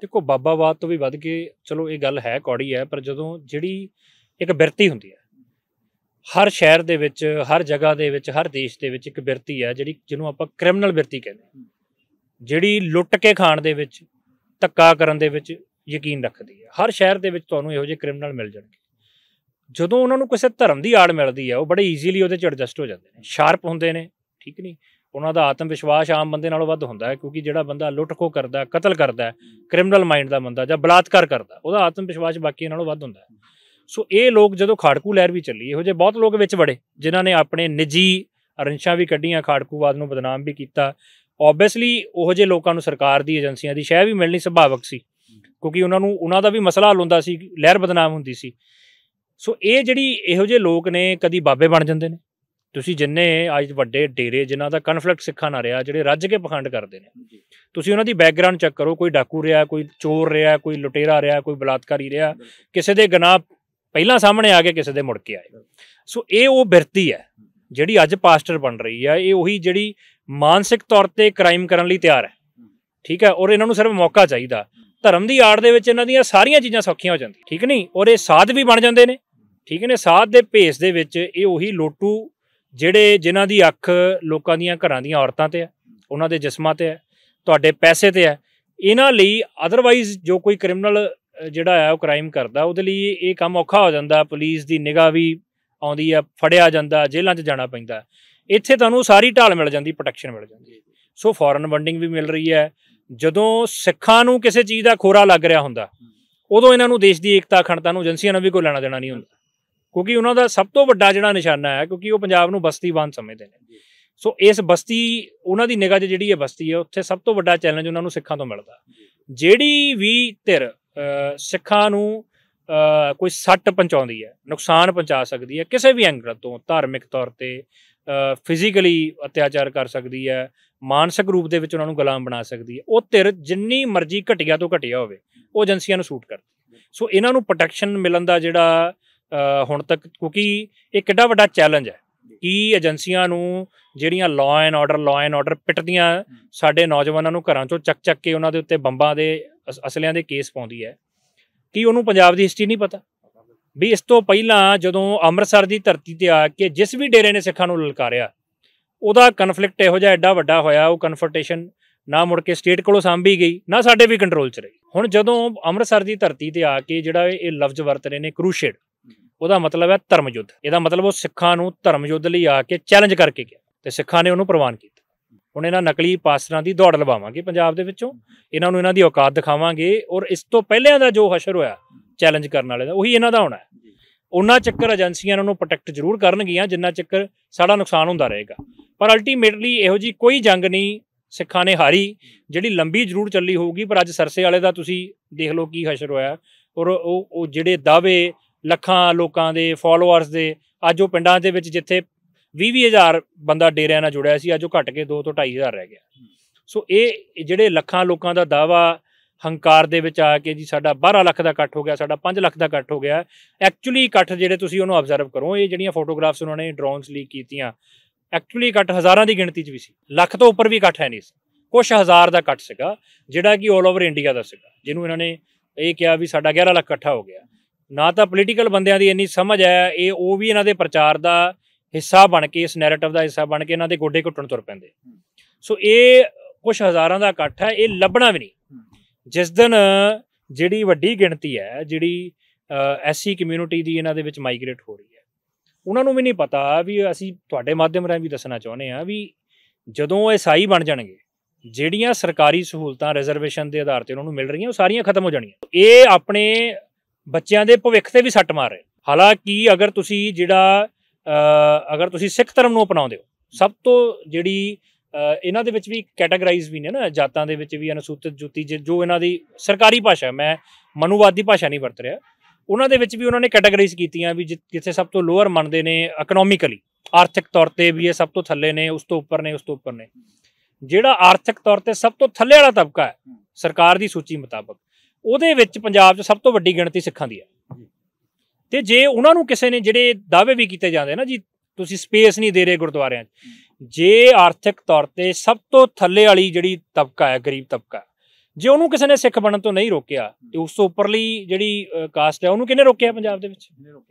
ਦੇਖੋ ਬਾਬਾਵਾਦ ਤੋਂ ਵੀ ਵੱਧ ਕੇ ਚਲੋ ਇਹ ਗੱਲ ਹੈ ਕੌੜੀ ਹੈ ਪਰ ਜਦੋਂ ਜਿਹੜੀ ਇੱਕ ਬਿਰਤੀ ਹੁੰਦੀ ਹੈ ਹਰ ਸ਼ਹਿਰ ਦੇ ਵਿੱਚ ਹਰ ਜਗ੍ਹਾ ਦੇ ਵਿੱਚ ਹਰ ਦੇਸ਼ ਦੇ ਵਿੱਚ ਇੱਕ ਬਿਰਤੀ ਹੈ ਜਿਹੜੀ ਜਿਹਨੂੰ ਆਪਾਂ ਕ੍ਰਿਮੀਨਲ ਬਿਰਤੀ ਕਹਿੰਦੇ ਜਿਹੜੀ ਲੁੱਟ ਕੇ ਖਾਣ ਦੇ ਵਿੱਚ ਤੱਕਾ ਕਰਨ ਦੇ ਵਿੱਚ ਯਕੀਨ ਰੱਖਦੀ ਹੈ ਹਰ ਸ਼ਹਿਰ ਦੇ ਵਿੱਚ ਤੁਹਾਨੂੰ ਇਹੋ ਜਿਹੇ ਕ੍ਰਿਮੀਨਲ ਮਿਲ ਜਾਣਗੇ ਜਦੋਂ ਉਹਨਾਂ ਨੂੰ ਕਿਸੇ ਧਰਮ ਦੀ ਆੜ ਮਿਲਦੀ ਹੈ ਉਹ ਬੜੇ ਈਜ਼ੀਲੀ ਉਹਦੇ 'ਚ ਐਡਜਸਟ ਹੋ ਜਾਂਦੇ ਨੇ ਸ਼ਾਰਪ ਹੁੰਦੇ ਨੇ ਠੀਕ ਨਹੀਂ ਉਹਨਾਂ ਦਾ ਆਤਮ ਵਿਸ਼ਵਾਸ ਆਮ ਬੰਦੇ ਨਾਲੋਂ ਵੱਧ ਹੁੰਦਾ ਹੈ ਕਿਉਂਕਿ ਜਿਹੜਾ ਬੰਦਾ ਲੁੱਟਖੋ ਕਰਦਾ ਹੈ ਕਤਲ ਕਰਦਾ ਹੈ ਕ੍ਰਿਮੀਨਲ ਮਾਈਂਡ ਦਾ ਬੰਦਾ ਜਾਂ ਬਲਾਤਕਾਰ ਕਰਦਾ ਉਹਦਾ ਆਤਮ ਵਿਸ਼ਵਾਸ ਬਾਕੀ ਨਾਲੋਂ ਵੱਧ ਹੁੰਦਾ ਹੈ ਸੋ ਇਹ ਲੋਕ ਜਦੋਂ ਖਾੜਕੂ ਲਹਿਰ ਵੀ ਚੱਲੀ ਇਹੋ ਜਿਹੇ ਬਹੁਤ ਲੋਕ ਵਿੱਚ ਵੜੇ ਜਿਨ੍ਹਾਂ ਨੇ ਆਪਣੇ ਨਿੱਜੀ ਅਰੰਸ਼ਾਂ ਵੀ ਕੱਢੀਆਂ ਖਾੜਕੂਵਾਦ ਨੂੰ ਬਦਨਾਮ ਵੀ ਕੀਤਾ ਆਬਵੀਅਸਲੀ ਉਹੋ ਜਿਹੇ ਲੋਕਾਂ ਨੂੰ ਸਰਕਾਰ ਦੀ ਏਜੰਸੀਆਂ ਦੀ ਸ਼ਹਿ ਵੀ ਮਿਲਣੀ ਸੁਭਾਵਕ ਸੀ ਕਿਉਂਕਿ ਉਹਨਾਂ ਨੂੰ ਉਹਨਾਂ ਦਾ ਵੀ ਮਸਲਾ ਹੱਲ ਹੁੰਦਾ ਸੀ ਲਹਿਰ ਬਦਨਾਮ ਹੁੰਦੀ ਸੀ ਸੋ ਇਹ ਜਿਹੜੀ ਇਹੋ ਜਿਹੇ ਲੋਕ ਨੇ ਕਦੀ ਬਾਬੇ ਬਣ ਜਾਂਦੇ ਨੇ ਤੁਸੀਂ ਜਿੰਨੇ ਅੱਜ ਵੱਡੇ ਡੇਰੇ ਜਿਨ੍ਹਾਂ ਦਾ ਕਨਫਲਿਕਟ ਸਿੱਖਾ ਨਾ ਰਿਹਾ ਜਿਹੜੇ ਰੱਜ ਕੇ ਪਖੰਡ ਕਰਦੇ ਨੇ ਤੁਸੀਂ ਉਹਨਾਂ ਦੀ ਬੈਕਗ੍ਰਾਉਂਡ ਚੈੱਕ ਕਰੋ ਕੋਈ ਡਾਕੂ ਰਿਹਾ ਕੋਈ ਚੋਰ ਰਿਹਾ ਕੋਈ ਲੁਟੇਰਾ ਰਿਹਾ ਕੋਈ ਬਲਾਤਕਾਰੀ ਰਿਹਾ ਕਿਸੇ ਦੇ ਗਨਾਹ ਪਹਿਲਾਂ ਸਾਹਮਣੇ ਆ ਕੇ ਕਿਸੇ ਦੇ ਮੁੜ ਕੇ ਆਏ ਸੋ ਇਹ ਉਹ ਬਿਰਤੀ ਹੈ ਜਿਹੜੀ ਅੱਜ ਪਾਸਟਰ ਬਣ ਰਹੀ ਹੈ ਇਹ ਉਹੀ ਜਿਹੜੀ ਮਾਨਸਿਕ ਤੌਰ ਤੇ ਕ੍ਰਾਈਮ ਕਰਨ ਲਈ ਤਿਆਰ ਹੈ ਠੀਕ ਹੈ ਔਰ ਇਹਨਾਂ ਨੂੰ ਸਿਰਫ ਮੌਕਾ ਚਾਹੀਦਾ ਧਰਮ ਦੀ ਆੜ ਦੇ ਵਿੱਚ ਇਹਨਾਂ ਦੀਆਂ ਸਾਰੀਆਂ ਚੀਜ਼ਾਂ ਸੌਖੀਆਂ ਹੋ ਜਾਂਦੀਆਂ ਠੀਕ ਨਹੀਂ ਔਰ ਇਹ ਸਾਧ ਵੀ ਬਣ ਜਾਂਦੇ ਨੇ ਠੀਕ ਨੇ ਸਾਧ ਦੇ ਭੇਸ ਦੇ ਵਿੱਚ ਇਹ ਉਹੀ ਲੋਟੂ ਜਿਹੜੇ ਜਿਨ੍ਹਾਂ ਦੀ ਅੱਖ ਲੋਕਾਂ ਦੀਆਂ ਘਰਾਂ ਦੀਆਂ ਔਰਤਾਂ ਤੇ ਹੈ ਉਹਨਾਂ ਦੇ ਜਿਸਮਾਂ ਤੇ ਹੈ ਤੁਹਾਡੇ ਪੈਸੇ ਤੇ ਹੈ ਇਹਨਾਂ ਲਈ ਅਦਰਵਾਈਜ਼ ਜੋ ਕੋਈ ਕ੍ਰਿਮੀਨਲ ਜਿਹੜਾ ਆ ਉਹ ਕ੍ਰਾਈਮ ਕਰਦਾ ਉਹਦੇ ਲਈ ਇਹ ਕੰਮ ਔਖਾ ਹੋ ਜਾਂਦਾ ਪੁਲਿਸ ਦੀ ਨਿਗਾਹ ਵੀ ਆਉਂਦੀ ਆ ਫੜਿਆ ਜਾਂਦਾ ਜੇਲ੍ਹਾਂ 'ਚ ਜਾਣਾ ਪੈਂਦਾ ਇੱਥੇ ਤੁਹਾਨੂੰ ਸਾਰੀ ਢਾਲ ਮਿਲ ਜਾਂਦੀ ਪ੍ਰੋਟੈਕਸ਼ਨ ਮਿਲ ਜਾਂਦੀ ਸੋ ਫੋਰਨ ਵੰਡਿੰਗ ਵੀ ਮਿਲ ਰਹੀ ਹੈ ਜਦੋਂ ਸਿੱਖਾਂ ਨੂੰ ਕਿਸੇ ਚੀਜ਼ ਦਾ ਖੋਰਾ ਲੱਗ ਰਿਹਾ ਹੁੰਦਾ ਉਦੋਂ ਇਹਨਾਂ ਨੂੰ ਦੇਸ਼ ਦੀ ਏਕਤਾ ਖੰਡਤਾ ਨੂੰ ਏਜੰਸੀਆਂ ਨਾਲ ਵੀ ਕੋਈ ਲੈਣਾ ਦੇਣਾ ਨਹੀਂ ਹੁੰਦਾ ਕਿਉਂਕਿ ਉਹਨਾਂ ਦਾ ਸਭ ਤੋਂ ਵੱਡਾ ਜਿਹੜਾ ਨਿਸ਼ਾਨਾ ਹੈ ਕਿਉਂਕਿ ਉਹ ਪੰਜਾਬ ਨੂੰ ਬਸਤੀ ਸਮਝਦੇ ਨੇ ਸੋ ਇਸ ਬਸਤੀ ਉਹਨਾਂ ਦੀ ਨਿਗਾਹ 'ਚ ਜਿਹੜੀ ਹੈ ਬਸਤੀ ਹੈ ਉੱਥੇ ਸਭ ਤੋਂ ਵੱਡਾ ਚੈਲੰਜ ਉਹਨਾਂ ਨੂੰ ਸਿੱਖਾਂ ਤੋਂ ਮਿਲਦਾ ਜਿਹੜੀ ਵੀ ਧਿਰ ਸਿੱਖਾਂ ਨੂੰ ਕੋਈ ਸੱਟ ਪਹੁੰਚਾਉਂਦੀ ਹੈ ਨੁਕਸਾਨ ਪਹੁੰਚਾ ਸਕਦੀ ਹੈ ਕਿਸੇ ਵੀ ਐਂਗਲ ਤੋਂ ਧਾਰਮਿਕ ਤੌਰ ਤੇ ਫਿਜ਼ੀਕਲੀ ਅਤਿਆਚਾਰ ਕਰ ਸਕਦੀ ਹੈ ਮਾਨਸਿਕ ਰੂਪ ਦੇ ਵਿੱਚ ਉਹਨਾਂ ਨੂੰ ਗੁਲਾਮ ਬਣਾ ਸਕਦੀ ਹੈ ਉਹ ਧਿਰ ਜਿੰਨੀ ਮਰਜ਼ੀ ਘਟਿਆ ਤੋਂ ਘਟਿਆ ਹੋਵੇ ਉਹ ਏਜੰਸੀਆਂ ਨੂੰ ਸੂਟ ਕਰਦੀ ਸੋ ਇਹਨਾਂ ਨੂੰ ਪ੍ਰੋਟੈਕਸ਼ਨ ਮਿਲਣ ਦਾ ਜਿਹੜਾ ਹੁਣ ਤੱਕ ਕਿਉਂਕਿ ਇਹ ਕਿੱਡਾ ਵੱਡਾ ਚੈਲੰਜ ਹੈ ਕੀ ਏਜੰਸੀਆਂ ਨੂੰ ਜਿਹੜੀਆਂ law and order law and order ਪਿੱਟਦੀਆਂ ਸਾਡੇ ਨੌਜਵਾਨਾਂ ਨੂੰ ਘਰਾਂ ਚੋਂ ਚੱਕ ਚੱਕ ਕੇ ਉਹਨਾਂ ਦੇ ਉੱਤੇ ਬੰਬਾਂ ਦੇ ਅਸਲਿਆਂ ਦੇ ਕੇਸ ਪਾਉਂਦੀ ਹੈ ਕੀ ਉਹਨੂੰ ਪੰਜਾਬ ਦੀ ਹਿਸਟਰੀ ਨਹੀਂ ਪਤਾ ਵੀ ਇਸ ਤੋਂ ਪਹਿਲਾਂ ਜਦੋਂ ਅੰਮ੍ਰਿਤਸਰ ਦੀ ਧਰਤੀ ਤੇ ਆ ਕੇ ਜਿਸ ਵੀ ਡੇਰੇ ਨੇ ਸਿੱਖਾਂ ਨੂੰ ਲਲਕਾਰਿਆ ਉਹਦਾ ਕਨਫਲਿਕਟ ਇਹੋ ਜਿਹਾ ਐਡਾ ਵੱਡਾ ਹੋਇਆ ਉਹ ਕਨਫਰਟੇਸ਼ਨ ਨਾ ਮੁੜ ਕੇ ਸਟੇਟ ਕੋਲੋਂ ਸੰਭੀ ਗਈ ਨਾ ਸਾਡੇ ਵੀ ਕੰਟਰੋਲ 'ਚ ਰਹੀ ਹੁਣ ਜਦੋਂ ਅੰਮ੍ਰਿਤਸਰ ਦੀ ਧਰਤੀ ਤੇ ਆ ਕੇ ਜਿਹੜਾ ਇਹ ਲਫ਼ਜ਼ ਵਰਤ ਰਹੇ ਨੇ ਕਰੂਸ਼ੇਡ ਉਹਦਾ ਮਤਲਬ ਹੈ ਧਰਮ ਯੁੱਧ ਇਹਦਾ ਮਤਲਬ ਉਹ ਸਿੱਖਾਂ ਨੂੰ ਧਰਮ ਯੁੱਧ ਲਈ ਆ ਕੇ ਚੈਲੰਜ ਕਰਕੇ ਗਿਆ ਤੇ ਸਿੱਖਾਂ ਨੇ ਉਹਨੂੰ ਪ੍ਰਵਾਨ ਕੀਤਾ ਹੁਣ ਇਹਨਾਂ ਨਕਲੀ ਪਾਸਟਰਾਂ ਦੀ ਦੌੜ ਲਵਾਵਾਂਗੇ ਪੰਜਾਬ ਦੇ ਵਿੱਚੋਂ ਇਹਨਾਂ ਨੂੰ ਇਹਨਾਂ ਦੀ ਔਕਾਤ ਦਿਖਾਵਾਂਗੇ ਔਰ ਇਸ ਤੋਂ ਪਹਿਲਿਆਂ ਦਾ ਜੋ ਹਸ਼ਰ ਹੋਇਆ ਚੈਲੰਜ ਕਰਨ ਵਾਲੇ ਦਾ ਉਹੀ ਇਹਨਾਂ ਦਾ ਹੋਣਾ ਹੈ ਉਹਨਾਂ ਚੱਕਰ ਏਜੰਸੀਆਂ ਇਹਨਾਂ ਨੂੰ ਪ੍ਰੋਟੈਕਟ ਜ਼ਰੂਰ ਕਰਨਗੀਆਂ ਜਿੰਨਾ ਚੱਕਰ ਸਾਡਾ ਨੁਕਸਾਨ ਹੁੰਦਾ ਰਹੇਗਾ ਪਰ ਅਲਟੀਮੇਟਲੀ ਇਹੋ ਜੀ ਕੋਈ ਜੰਗ ਨਹੀਂ ਸਿੱਖਾਂ ਨੇ ਹਾਰੀ ਜਿਹੜੀ ਲੰਬੀ ਜ਼ਰੂਰ ਚੱਲੀ ਹੋਊਗੀ ਪਰ ਅੱਜ ਸਰਸੇ ਵਾਲੇ ਦਾ ਤੁਸੀਂ ਦੇਖ ਲਓ ਕੀ ਹਸ਼ਰ ਹੋਇਆ ਔਰ ਉਹ ਜਿਹੜੇ ਦਾਅਵੇ ਲੱਖਾਂ ਲੋਕਾਂ ਦੇ ਫਾਲੋਅਰਸ ਦੇ ਅੱਜ ਉਹ ਪਿੰਡਾਂ ਦੇ ਵਿੱਚ ਜਿੱਥੇ 20-20000 ਬੰਦਾ ਡੇਰਿਆਂ ਨਾਲ ਜੁੜਿਆ ਸੀ ਅੱਜ ਉਹ ਘਟ ਕੇ 2 ਤੋਂ 2500 ਰਹਿ ਗਿਆ ਸੋ ਇਹ ਜਿਹੜੇ ਲੱਖਾਂ ਲੋਕਾਂ ਦਾ ਦਾਵਾ ਹੰਕਾਰ ਦੇ ਵਿੱਚ ਆ ਕੇ ਜੀ ਸਾਡਾ 12 ਲੱਖ ਦਾ ਇਕੱਠ ਹੋ ਗਿਆ ਸਾਡਾ 5 ਲੱਖ ਦਾ ਇਕੱਠ ਹੋ ਗਿਆ ਐਕਚੁਅਲੀ ਇਕੱਠ ਜਿਹੜੇ ਤੁਸੀਂ ਉਹਨੂੰ ਆਬਜ਼ਰਵ ਕਰੋ ਇਹ ਜਿਹੜੀਆਂ ਫੋਟੋਗ੍ਰਾਫਸ ਉਹਨਾਂ ਨੇ ਡਰੋਨਸ ਲੀਕ ਕੀਤੀਆਂ ਐਕਚੁਅਲੀ ਇਕੱਠ ਹਜ਼ਾਰਾਂ ਦੀ ਗਿਣਤੀ 'ਚ ਵੀ ਸੀ ਲੱਖ ਤੋਂ ਉੱਪਰ ਵੀ ਇਕੱਠ ਹੈ ਨਹੀਂ ਸੀ ਕੁਝ ਹਜ਼ਾਰ ਦਾ ਇਕੱਠ ਸੀਗਾ ਜਿਹੜਾ ਕਿ 올 ਓਵਰ ਇੰਡੀਆ ਦਾ ਸੀਗਾ ਜਿਹਨੂੰ ਇਹਨਾਂ ਨੇ ਇਹ ਕਿਹਾ ਵੀ ਸਾਡਾ 11 ਲੱਖ ਇਕੱਠਾ ਹੋ ਗਿਆ ਨਾ ਤਾਂ ਪੋਲੀਟੀਕਲ ਬੰਦਿਆਂ ਦੀ ਇੰਨੀ ਸਮਝ ਹੈ ਇਹ ਉਹ ਵੀ ਇਹਨਾਂ ਦੇ ਪ੍ਰਚਾਰ ਦਾ ਹਿੱਸਾ ਬਣ ਕੇ ਇਸ ਨੈਰੇਟਿਵ ਦਾ ਹਿੱਸਾ ਬਣ ਕੇ ਇਹਨਾਂ ਦੇ ਗੋਡੇ ਘੁੱਟਣ ਤੁਰ ਪੈਂਦੇ ਸੋ ਇਹ ਕੁਝ ਹਜ਼ਾਰਾਂ ਦਾ ਇਕੱਠ ਹੈ ਇਹ ਲੱਭਣਾ ਵੀ ਨਹੀਂ ਜਿਸ ਦਿਨ ਜਿਹੜੀ ਵੱਡੀ ਗਿਣਤੀ ਹੈ ਜਿਹੜੀ ਐਸੀ ਕਮਿਊਨਿਟੀ ਦੀ ਇਹਨਾਂ ਦੇ ਵਿੱਚ ਮਾਈਗ੍ਰੇਟ ਹੋ ਰਹੀ ਹੈ ਉਹਨਾਂ ਨੂੰ ਵੀ ਨਹੀਂ ਪਤਾ ਵੀ ਅਸੀਂ ਤੁਹਾਡੇ ਮਾਧਿਅਮ ਰਾਹੀਂ ਵੀ ਦੱਸਣਾ ਚਾਹੁੰਦੇ ਆ ਵੀ ਜਦੋਂ ਸਾਈ ਬਣ ਜਾਣਗੇ ਜਿਹੜੀਆਂ ਸਰਕਾਰੀ ਸਹੂਲਤਾਂ ਰਿਜ਼ਰਵੇਸ਼ਨ ਦੇ ਆਧਾਰ ਤੇ ਉਹਨਾਂ ਨੂੰ ਮਿਲ ਰਹੀਆਂ ਉਹ ਸਾਰੀਆਂ ਖਤਮ ਹੋ ਜਾਣੀਆਂ ਇਹ ਆਪਣੇ ਬੱਚਿਆਂ ਦੇ ਭਵਿੱਖ ਤੇ ਵੀ ਸੱਟ ਮਾਰ ਰਿਹਾ ਹਾਲਾਂਕਿ ਅਗਰ ਤੁਸੀਂ ਜਿਹੜਾ ਅਗਰ ਤੁਸੀਂ ਸਿੱਖ ਧਰਮ ਨੂੰ ਅਪਣਾਉਂਦੇ ਹੋ ਸਭ ਤੋਂ ਜਿਹੜੀ ਇਹਨਾਂ ਦੇ ਵਿੱਚ ਵੀ ਕੈਟਾਗਰਾਈਜ਼ ਵੀ ਨੇ ਨਾ ਜਾਤਾਂ ਦੇ ਵਿੱਚ ਵੀ ਅਨੁਸੂਚਿਤ ਜੁਤੀ ਜੋ ਇਹਨਾਂ ਦੀ ਸਰਕਾਰੀ ਭਾਸ਼ਾ ਮੈਂ ਮਨੂਵਾਦੀ ਭਾਸ਼ਾ ਨਹੀਂ ਵਰਤ ਰਿਹਾ ਉਹਨਾਂ ਦੇ ਵਿੱਚ ਵੀ ਉਹਨਾਂ ਨੇ ਕੈਟਾਗਰਾਈਜ਼ ਕੀਤੀਆਂ ਵੀ ਜਿੱਥੇ ਸਭ ਤੋਂ ਲੋਅਰ ਮੰਨਦੇ ਨੇ ਇਕਨੋਮਿਕਲੀ ਆਰਥਿਕ ਤੌਰ ਤੇ ਵੀ ਇਹ ਸਭ ਤੋਂ ਥੱਲੇ ਨੇ ਉਸ ਤੋਂ ਉੱਪਰ ਨੇ ਉਸ ਤੋਂ ਉੱਪਰ ਨੇ ਜਿਹੜਾ ਆਰਥਿਕ ਤੌਰ ਤੇ ਸਭ ਤੋਂ ਥੱਲੇ ਵਾਲਾ ਤਬਕਾ ਹੈ ਸਰਕਾਰ ਦੀ ਸੂਚੀ ਮੁਤਾਬਕ ਉਹਦੇ ਵਿੱਚ ਪੰਜਾਬ 'ਚ ਸਭ ਤੋਂ ਵੱਡੀ ਗਿਣਤੀ ਸਿੱਖਾਂ ਦੀ ਹੈ ਤੇ ਜੇ ਉਹਨਾਂ ਨੂੰ ਕਿਸੇ ਨੇ ਜਿਹੜੇ ਦਾਅਵੇ ਵੀ ਕੀਤੇ ਜਾਂਦੇ ਨਾ ਜੀ ਤੁਸੀਂ ਸਪੇਸ ਨਹੀਂ ਦੇ ਰਹੇ ਗੁਰਦੁਆਰਿਆਂ 'ਚ ਜੇ ਆਰਥਿਕ ਤੌਰ ਤੇ ਸਭ ਤੋਂ ਥੱਲੇ ਵਾਲੀ ਜਿਹੜੀ ਤਬਕਾ ਹੈ ਗਰੀਬ ਤਬਕਾ ਜੇ ਉਹਨੂੰ ਕਿਸੇ ਨੇ ਸਿੱਖ ਬਣਨ ਤੋਂ ਨਹੀਂ ਰੋਕਿਆ ਤੇ ਉਸ ਤੋਂ ਉੱਪਰਲੀ ਜਿਹੜੀ ਕਾਸਟ ਹੈ ਉਹਨੂੰ ਕਿਹਨੇ ਰੋਕਿਆ ਪੰਜਾਬ ਦੇ ਵਿੱਚ